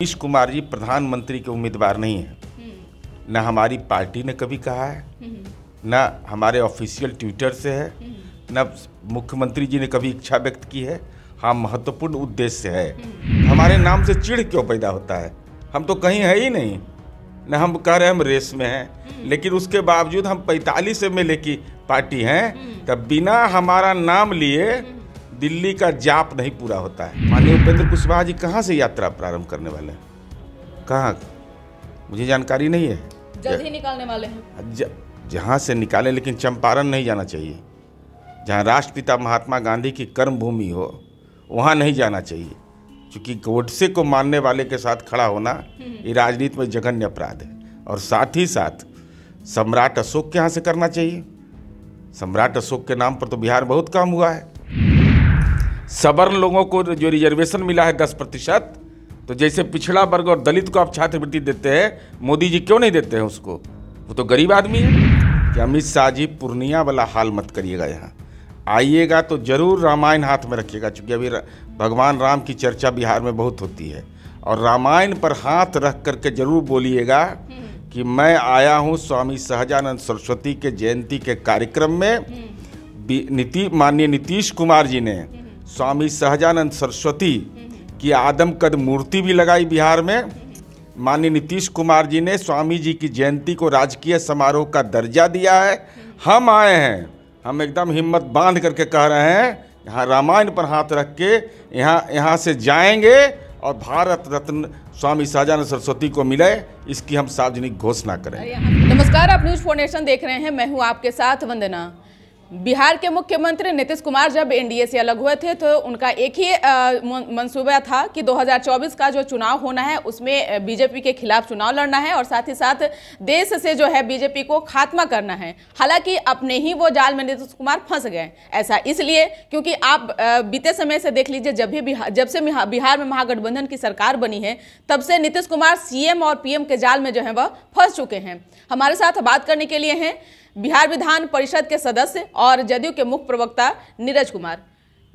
नीतीश कुमार जी प्रधानमंत्री के उम्मीदवार नहीं है हम्म। ना हमारी पार्टी ने कभी कहा है हम्म। ना हमारे ऑफिशियल ट्विटर से है हम्म। ना मुख्यमंत्री जी ने कभी इच्छा व्यक्त की है हाँ महत्वपूर्ण उद्देश्य है हमारे नाम से चिड़ क्यों पैदा होता है हम तो कहीं है ही नहीं न हम कह रहे हैं हम रेस में हैं लेकिन उसके बावजूद हम पैंतालीस एम एल की पार्टी हैं तब बिना हमारा नाम लिए दिल्ली का जाप नहीं पूरा होता है माननीय उपेंद्र कुशवाहा जी कहाँ से यात्रा प्रारंभ करने वाले हैं कहाँ मुझे जानकारी नहीं है जल्द ही निकालने वाले हैं जहाँ से निकालें लेकिन चंपारण नहीं जाना चाहिए जहाँ राष्ट्रपिता महात्मा गांधी की कर्म भूमि हो वहाँ नहीं जाना चाहिए क्योंकि गोडसे को मानने वाले के साथ खड़ा होना ये राजनीति में जघन्य अपराध है और साथ ही साथ सम्राट अशोक के यहाँ से करना चाहिए सम्राट अशोक के नाम पर तो बिहार बहुत काम हुआ है सबर लोगों को जो रिजर्वेशन मिला है दस प्रतिशत तो जैसे पिछड़ा वर्ग और दलित को आप छात्रवृत्ति देते हैं मोदी जी क्यों नहीं देते हैं उसको वो तो गरीब आदमी है कि अमित शाह जी पूर्णिया वाला हाल मत करिएगा यहाँ आइएगा तो जरूर रामायण हाथ में रखिएगा चूँकि अभी भगवान राम की चर्चा बिहार में बहुत होती है और रामायण पर हाथ रख करके जरूर बोलिएगा कि मैं आया हूँ स्वामी सहजानंद सरस्वती के जयंती के कार्यक्रम में हम्म। नीति माननीय नीतीश कुमार जी ने हम्म। स्वामी सहजानंद सरस्वती की आदमकद मूर्ति भी लगाई बिहार में माननीय नीतीश कुमार जी ने स्वामी जी की जयंती को राजकीय समारोह का दर्जा दिया है हम आए हैं हम एकदम हिम्मत बांध करके कह रहे हैं यहाँ रामायण पर हाथ रख के यहाँ यहाँ से जाएंगे और भारत रत्न स्वामी शाहजहान सरस्वती को मिले इसकी हम सार्वजनिक घोषणा करें नमस्कार आप न्यूज फोर नेशन देख रहे हैं मैं हूँ आपके साथ वंदना बिहार के मुख्यमंत्री नीतीश कुमार जब एनडीए से अलग हुए थे तो उनका एक ही मंसूबा था कि 2024 का जो चुनाव होना है उसमें बीजेपी के खिलाफ चुनाव लड़ना है और साथ ही साथ देश से जो है बीजेपी को खात्मा करना है हालांकि अपने ही वो जाल में नीतीश कुमार फंस गए ऐसा इसलिए क्योंकि आप बीते समय से देख लीजिए जब भी जब से बिहार में महागठबंधन की सरकार बनी है तब से नीतीश कुमार सी और पी के जाल में जो है वह फंस चुके हैं हमारे साथ बात करने के लिए हैं बिहार विधान परिषद के सदस्य और जदयू के मुख्य प्रवक्ता नीरज कुमार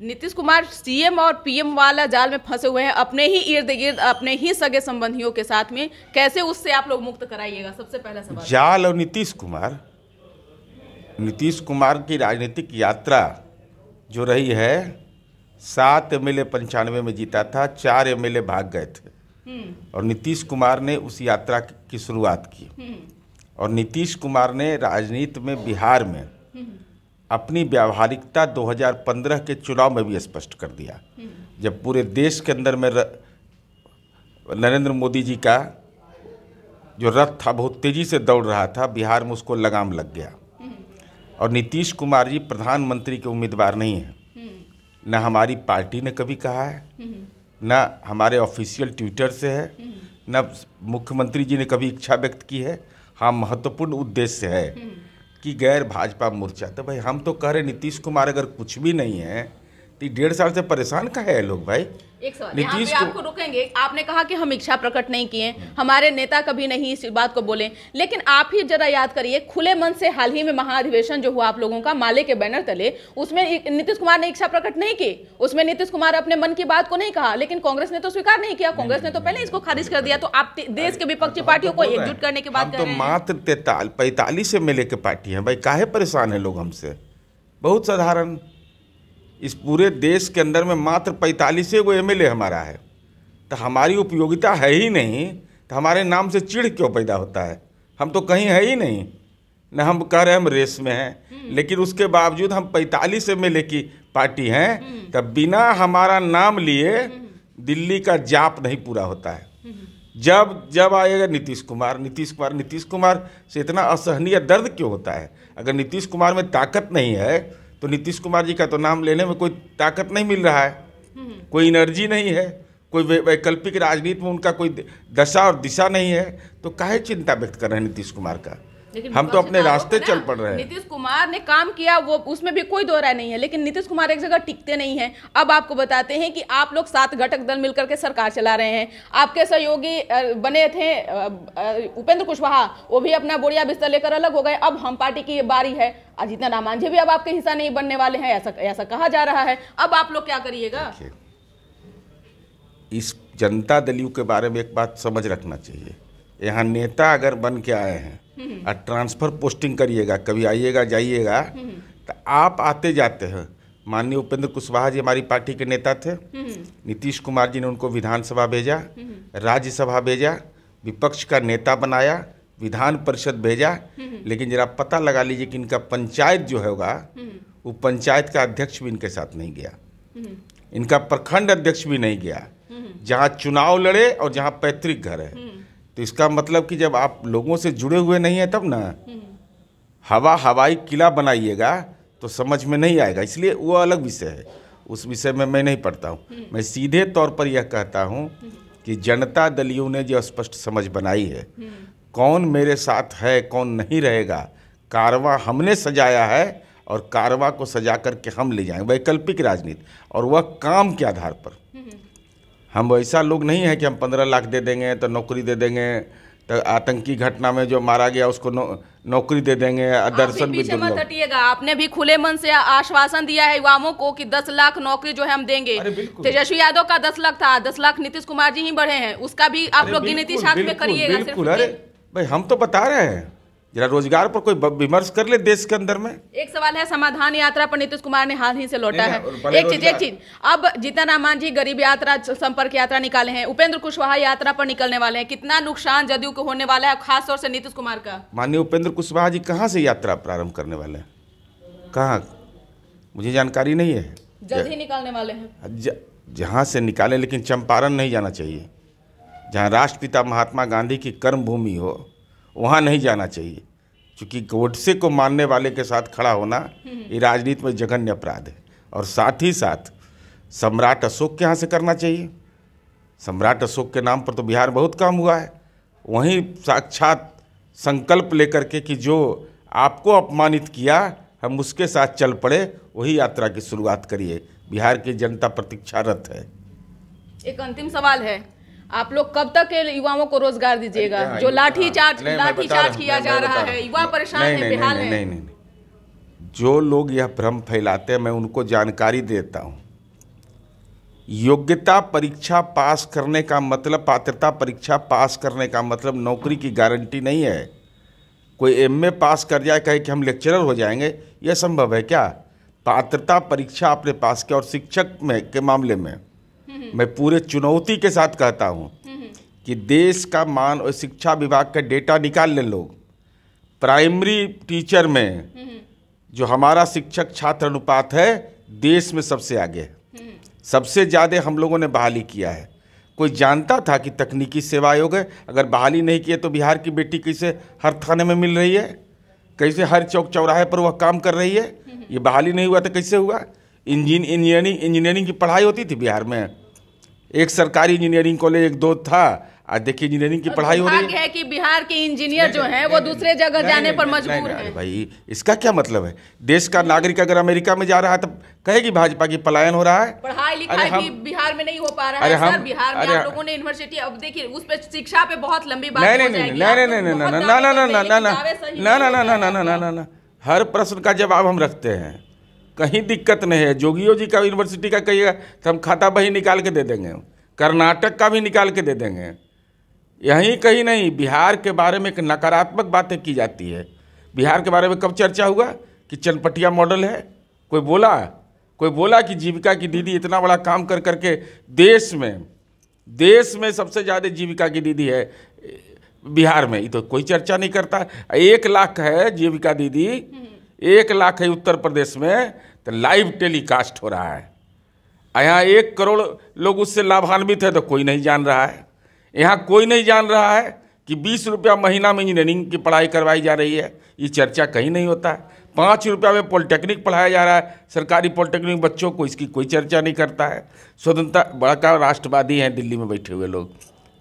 नीतीश कुमार सीएम और पीएम वाला जाल में फंसे हुए हैं अपने ही इर्द गिर्द अपने ही सगे संबंधियों के साथ में कैसे उससे आप लोग मुक्त कराइएगा सबसे पहला सवाल जाल और नीतीश कुमार नीतीश कुमार की राजनीतिक यात्रा जो रही है सात एम एल पंचानवे में जीता था चार एम भाग गए थे हम्म। और नीतीश कुमार ने उस यात्रा की शुरुआत की हम्म। और नीतीश कुमार ने राजनीति में बिहार में अपनी व्यावहारिकता 2015 के चुनाव में भी स्पष्ट कर दिया जब पूरे देश के अंदर में नरेंद्र मोदी जी का जो रथ था बहुत तेज़ी से दौड़ रहा था बिहार में उसको लगाम लग गया और नीतीश कुमार जी प्रधानमंत्री के उम्मीदवार नहीं हैं न हमारी पार्टी ने कभी कहा है न हमारे ऑफिशियल ट्विटर से है न मुख्यमंत्री जी ने कभी इच्छा व्यक्त की है हाँ महत्वपूर्ण उद्देश्य है हम्म। कि गैर भाजपा मोर्चा तो भाई हम तो कह रहे नीतीश कुमार अगर कुछ भी नहीं है तो डेढ़ साल से परेशान का है लोग भाई एक सवाल यहाँ पे आपको रुकेंगे आपने कहा कि हम इच्छा प्रकट नहीं किए हमारे नेता कभी नहीं इस बात को बोले लेकिन आप ही जरा याद करिए खुले मन से हाल ही में महाधिवेशन जो हुआ आप लोगों का माले के बैनर तले उसमें नीतीश कुमार ने इच्छा प्रकट नहीं की उसमें नीतीश कुमार अपने मन की बात को नहीं कहा लेकिन कांग्रेस ने तो स्वीकार नहीं किया कांग्रेस ने तो पहले इसको खारिज कर दिया तो आप देश के विपक्षी तो पार्टियों को एकजुट करने की बात कर तो मात्र पैंतालीस एम एल के पार्टी है भाई काहे परेशान है लोग हमसे बहुत साधारण इस पूरे देश के अंदर में मात्र पैंतालीस गो एम हमारा है तो हमारी उपयोगिता है ही नहीं तो हमारे नाम से चिढ़ क्यों पैदा होता है हम तो कहीं है ही नहीं न हम कह रहे हम रेस में हैं लेकिन उसके बावजूद हम पैंतालीस एम एल की पार्टी हैं तब तो बिना हमारा नाम लिए दिल्ली का जाप नहीं पूरा होता है जब जब आएगा नीतीश कुमार नीतीश कुमार नीतीश कुमार से इतना असहनीय दर्द क्यों होता है अगर नीतीश कुमार में ताकत नहीं है तो नीतीश कुमार जी का तो नाम लेने में कोई ताकत नहीं मिल रहा है कोई एनर्जी नहीं है कोई वैकल्पिक राजनीति में उनका कोई दशा और दिशा नहीं है तो काहे चिंता व्यक्त कर रहे हैं नीतीश कुमार का हम तो अपने रास्ते चल पड़ रहे हैं नीतीश कुमार ने काम किया वो उसमें भी कोई दो राय नहीं है लेकिन नीतीश कुमार एक जगह टिकते नहीं है अब आपको बताते हैं कि आप लोग सात घटक दल मिलकर के सरकार चला रहे हैं आपके सहयोगी बने थे उपेंद्र कुशवाहा वो भी अपना बोरिया बिस्तर लेकर अलग हो गए अब हम पार्टी की बारी है अजीत रामांझी भी अब आपके हिस्सा नहीं बनने वाले हैं ऐसा ऐसा कहा जा रहा है अब आप लोग क्या करिएगा इस जनता दलियों के बारे में एक बात समझ रखना चाहिए यहाँ नेता अगर बन के आए हैं हम्म। और ट्रांसफ़र पोस्टिंग करिएगा कभी आइएगा जाइएगा हम्म। तो आप आते जाते हैं माननीय उपेंद्र कुशवाहा जी हमारी पार्टी के नेता थे हम्म। नीतीश कुमार जी ने उनको विधानसभा भेजा राज्यसभा भेजा विपक्ष का नेता बनाया विधान परिषद भेजा लेकिन जरा पता लगा लीजिए कि इनका पंचायत जो होगा वो पंचायत का अध्यक्ष भी इनके साथ नहीं गया इनका प्रखंड अध्यक्ष भी नहीं गया जहाँ चुनाव लड़े और जहाँ पैतृक घर है तो इसका मतलब कि जब आप लोगों से जुड़े हुए नहीं हैं तब ना हवा हवाई किला बनाइएगा तो समझ में नहीं आएगा इसलिए वो अलग विषय है उस विषय में मैं नहीं पढ़ता हूँ मैं सीधे तौर पर यह कहता हूँ कि जनता दलियों ने जो स्पष्ट समझ बनाई है कौन मेरे साथ है कौन नहीं रहेगा कारवा हमने सजाया है और कारवा को सजा करके हम ले जाएंगे वैकल्पिक राजनीति और वह काम के आधार पर हम ऐसा लोग नहीं है कि हम पंद्रह लाख दे देंगे तो नौकरी दे देंगे तो आतंकी घटना में जो मारा गया उसको नौ, नौकरी दे देंगे दर्शन भी, भी मत आपने भी खुले मन से आश्वासन दिया है युवाओं को कि दस लाख नौकरी जो है हम देंगे तेजस्वी यादव का दस लाख था दस लाख नीतीश कुमार जी ही बढ़े हैं उसका भी आप लोग गिनती छात्र में करिएगा भाई हम तो बता रहे हैं जरा रोजगार पर कोई विमर्श कर ले देश के अंदर में एक सवाल है समाधान यात्रा पर नीतीश कुमार ने हाल ही से लौटा है एक चीज एक चीज अब जीतन रामान जी गरीब यात्रा संपर्क यात्रा निकाले हैं उपेंद्र कुशवाहा यात्रा पर निकलने वाले हैं कितना नुकसान जदयू को होने वाला है खास तौर से नीतीश कुमार का माननीय उपेंद्र कुशवाहा जी कहाँ से यात्रा प्रारंभ करने वाले हैं कहाँ मुझे जानकारी नहीं है जल्द ही निकालने वाले हैं जहाँ से निकाले लेकिन चंपारण नहीं जाना चाहिए जहाँ राष्ट्रपिता महात्मा गांधी की कर्मभूमि हो वहाँ नहीं जाना चाहिए क्योंकि गोडसे को मानने वाले के साथ खड़ा होना ये राजनीति में जघन्य अपराध है और साथ ही साथ सम्राट अशोक के यहाँ से करना चाहिए सम्राट अशोक के नाम पर तो बिहार बहुत काम हुआ है वहीं साक्षात संकल्प लेकर के कि जो आपको अपमानित किया हम उसके साथ चल पड़े वही यात्रा की शुरुआत करिए बिहार की जनता प्रतीक्षारत है एक अंतिम सवाल है आप लोग कब तक युवाओं को रोजगार दीजिएगा हाँ, जो लाठी चार्ज हाँ, लाठी चार्ज किया जा रहा है युवा परेशान है नहीं नहीं जो लोग यह भ्रम फैलाते हैं मैं उनको जानकारी देता हूं योग्यता परीक्षा पास करने का मतलब पात्रता परीक्षा पास करने का मतलब नौकरी की गारंटी नहीं है कोई एमए पास कर जाए कहे कि हम लेक्चरर हो जाएंगे यह संभव है क्या पात्रता परीक्षा आपने पास किया और शिक्षक में के मामले में हम्म। मैं पूरे चुनौती के साथ कहता हूँ हम्म। कि देश का मान और शिक्षा विभाग का डेटा निकाल लें लोग प्राइमरी टीचर में हम्म। जो हमारा शिक्षक छात्र अनुपात है देश में सबसे आगे है सबसे ज़्यादा हम लोगों ने बहाली किया है कोई जानता था कि तकनीकी सेवा आयोग है अगर बहाली नहीं किए तो बिहार की बेटी कैसे हर थाने में मिल रही है कैसे हर चौक चौराहे पर वह काम कर रही है ये बहाली नहीं हुआ तो कैसे हुआ इंजीन इंजीनियरिंग इंजीनियरिंग की पढ़ाई होती थी बिहार में एक सरकारी इंजीनियरिंग कॉलेज एक दो था आज देखिए इंजीनियरिंग की पढ़ाई हो रही है कि बिहार के इंजीनियर जो हैं वो दूसरे जगह जाने पर मजबूर हैं भाई इसका क्या मतलब है देश का नागरिक अगर अमेरिका में जा रहा है तो कहेगी भाजपा की पलायन हो रहा है पढ़ाई लिखाई भी बिहार में नहीं हो पा रहा है सर बिहार में आप लोगों ने यूनिवर्सिटी अब देखिए उस पर शिक्षा पे बहुत लंबी बात नहीं नहीं नहीं नहीं नहीं ना ना ना ना ना ना ना ना ना ना ना ना ना हर प्रश्न का जवाब हम रखते हैं कहीं दिक्कत नहीं है जोगियो जी का यूनिवर्सिटी का कहिएगा तो हम खाता बही निकाल के दे देंगे कर्नाटक का भी निकाल के दे देंगे यहीं कहीं नहीं बिहार के बारे में एक नकारात्मक बातें की जाती है बिहार के बारे में कब चर्चा हुआ कि चनपटिया मॉडल है कोई बोला कोई बोला कि जीविका की दीदी इतना बड़ा काम कर करके देश में देश में सबसे ज़्यादा जीविका की दीदी है बिहार में ये तो कोई चर्चा नहीं करता एक लाख है जीविका दीदी एक लाख है उत्तर प्रदेश में तो लाइव टेलीकास्ट हो रहा है यहाँ एक करोड़ लोग उससे लाभान्वित है तो कोई नहीं जान रहा है यहाँ कोई नहीं जान रहा है कि बीस रुपया महीना में इंजीनियरिंग की पढ़ाई करवाई जा रही है ये चर्चा कहीं नहीं होता है पाँच रुपया में पॉलिटेक्निक पढ़ाया जा रहा है सरकारी पॉलिटेक्निक बच्चों को इसकी कोई चर्चा नहीं करता है स्वतंत्रता बड़ा का राष्ट्रवादी हैं दिल्ली में बैठे हुए लोग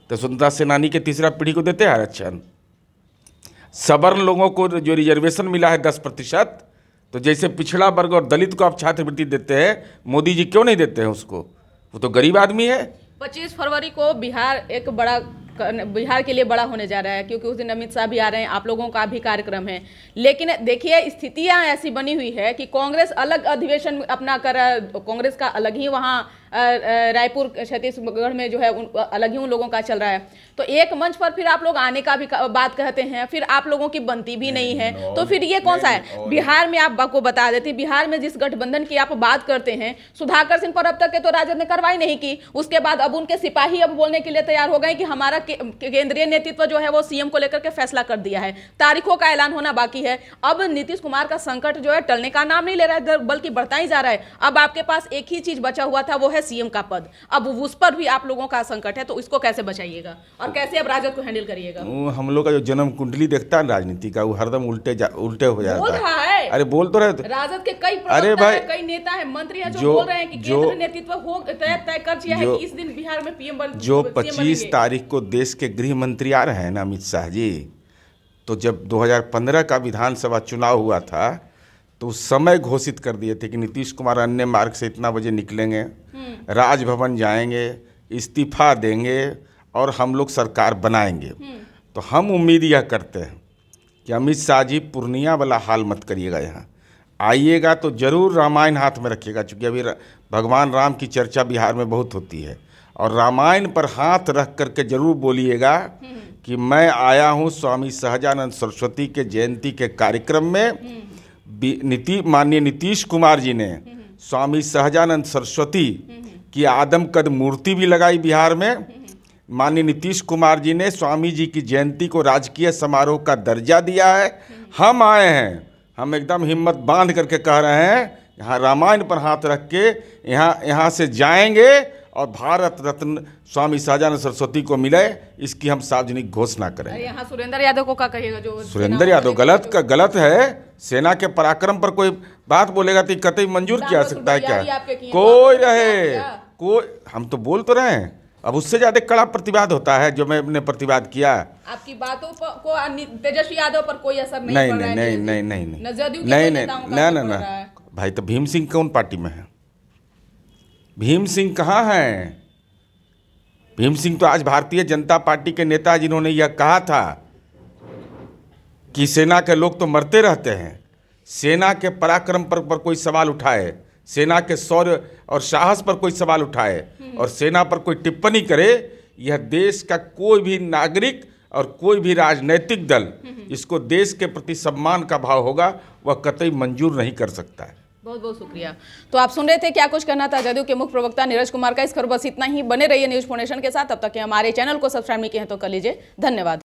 तो स्वतंत्रता सेनानी के तीसरा पीढ़ी को देते हैं आरक्षण सबर्ण लोगों को जो रिजर्वेशन मिला है दस प्रतिशत तो जैसे पिछड़ा वर्ग और दलित को आप छात्रवृत्ति देते हैं मोदी जी क्यों नहीं देते हैं उसको वो तो गरीब आदमी है पच्चीस फरवरी को बिहार एक बड़ा बिहार के लिए बड़ा होने जा रहा है क्योंकि उस दिन अमित शाह भी आ रहे हैं आप लोगों का भी कार्यक्रम है लेकिन देखिए स्थितियां ऐसी बनी हुई है कि कांग्रेस अलग अधिवेशन अपना कर कांग्रेस का अलग ही वहाँ रायपुर छत्तीसगढ़ में जो है उन अलग ही उन लोगों का चल रहा है तो एक मंच पर फिर आप लोग आने का भी बात कहते हैं फिर आप लोगों की बनती भी नहीं है तो फिर ये कौन सा है बिहार में आप को बता देती बिहार में जिस गठबंधन की आप बात करते हैं सुधाकर सिंह पर अब तक के तो राजद ने कार्रवाई नहीं की उसके बाद अब उनके सिपाही अब बोलने के लिए तैयार हो गए कि हमारा केंद्रीय नेतृत्व जो है वो सीएम को लेकर के फैसला कर दिया है तारीखों का ऐलान होना बाकी है अब नीतीश कुमार का संकट जो है टलने का नाम नहीं ले रहा है बल्कि बढ़ता ही जा रहा है अब आपके पास एक ही चीज बचा हुआ था वो है है सीएम का पद अब उस पर भी आप लोगों का संकट है तो इसको कैसे बचाइएगा और कैसे अब राजद को हैंडल करिएगा हम लोग का जो जन्म कुंडली देखता है राजनीति का वो हरदम उल्टे उल्टे हो जाता है अरे बोल तो रहे राजद के कई अरे भाई कई नेता है मंत्री है जो, जो बोल रहे हैं कि जो नेतृत्व हो तय कर दिया है कि इस दिन बिहार में पीएम बन जो 25 तारीख को देश के गृह मंत्री आ रहे हैं ना अमित शाह जी तो जब 2015 का विधानसभा चुनाव हुआ था तो समय घोषित कर दिए थे कि नीतीश कुमार अन्य मार्ग से इतना बजे निकलेंगे हम्म। राजभवन जाएंगे इस्तीफा देंगे और हम लोग सरकार बनाएंगे हम्म। तो हम उम्मीद यह करते हैं कि अमित शाह जी पूर्णिया वाला हाल मत करिएगा यहाँ आइएगा तो ज़रूर रामायण हाथ में रखिएगा चूँकि अभी भगवान राम की चर्चा बिहार में बहुत होती है और रामायण पर हाथ रख करके जरूर बोलिएगा हम्म। कि मैं आया हूँ स्वामी सहजानंद सरस्वती के जयंती के कार्यक्रम में नीति माननीय नीतीश कुमार जी ने हम्म, हम्म। स्वामी सहजानंद सरस्वती हम्म, की आदम कद मूर्ति भी लगाई बिहार में माननीय नीतीश कुमार जी ने स्वामी जी की जयंती को राजकीय समारोह का दर्जा दिया है हम आए हैं हम एकदम हिम्मत बांध करके कह रहे हैं यहाँ रामायण पर हाथ रख के यहाँ यहाँ से जाएंगे और भारत रत्न स्वामी शाहजहान सरस्वती को मिले इसकी हम सार्वजनिक घोषणा करें यहाँ सुरेंद्र यादव को क्या कहिएगा जो सुरेंद्र यादव गलत का गलत है सेना के पराक्रम पर कोई बात बोलेगा तो कतई मंजूर किया सकता है क्या कोई रहे कोई हम तो बोल तो रहे हैं अब उससे ज्यादा कड़ा प्रतिवाद होता है जो मैंने प्रतिवाद किया आपकी बातों पर को तेजस्वी यादव पर कोई असर नहीं नहीं नहीं नहीं नहीं नहीं नहीं नहीं नहीं नहीं नहीं भाई तो भीम सिंह कौन पार्टी में है भीम सिंह कहाँ है भीम सिंह तो आज भारतीय जनता पार्टी के नेता जिन्होंने यह कहा था कि सेना के लोग तो मरते रहते हैं सेना के पराक्रम पर, पर कोई सवाल उठाए सेना के शौर्य और साहस पर कोई सवाल उठाए हम्म। और सेना पर कोई टिप्पणी करे यह देश का कोई भी नागरिक और कोई भी राजनैतिक दल हम्म। इसको देश के प्रति सम्मान का भाव होगा वह कतई मंजूर नहीं कर सकता है बहुत बहुत शुक्रिया तो आप सुन रहे थे क्या कुछ करना था जदयू के मुख्य प्रवक्ता नीरज कुमार का इस खबर बस इतना ही बने रहिए न्यूज फोनेशन के साथ तब तक के हमारे चैनल को सब्सक्राइब नहीं किए तो कर लीजिए धन्यवाद